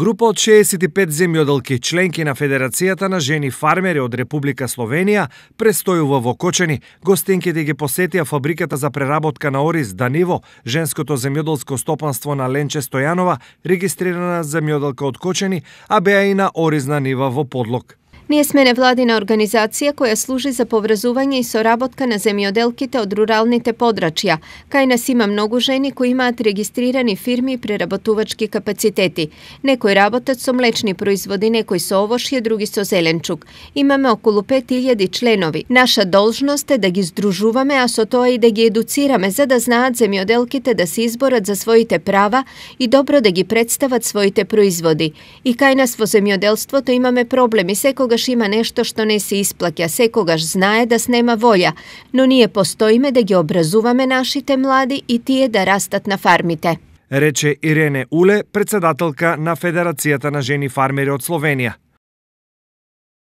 Група од 65 земјоделки членки на Федерацијата на жени фармери од Република Словенија престојува во Кочени. Гостинките ги посетија фабриката за преработка на ориз Даниво, женското земјоделско стопанство на Ленче Стојанова, регистрирана земјоделка од Кочени, а беа и на оризна нива во Подлог. Ние сме невладина организација која служи за поврзување и соработка на земјоделките од руралните подрачја. Кај нас има многу жени кои имаат регистрирани фирми и преработувачки капацитети. Некои работат со млечни производи, некои со овошје, други со зеленчук. Имаме околу 5000 членови. Наша должност е да ги здружуваме, а со тоа и да ги едуцираме за да знаат земјоделките да се изборат за своите права и добро да ги представат своите производи. И кај нас во земјоделството имаме проблеми секогаш секогаш има нешто што не се исплаќа, секогаш знае да снема волја, но ние постоиме да ги образуваме нашите млади и тие да растат на фармите. Рече Ирене Уле, председателка на Федерацијата на жени фармери од Словенија.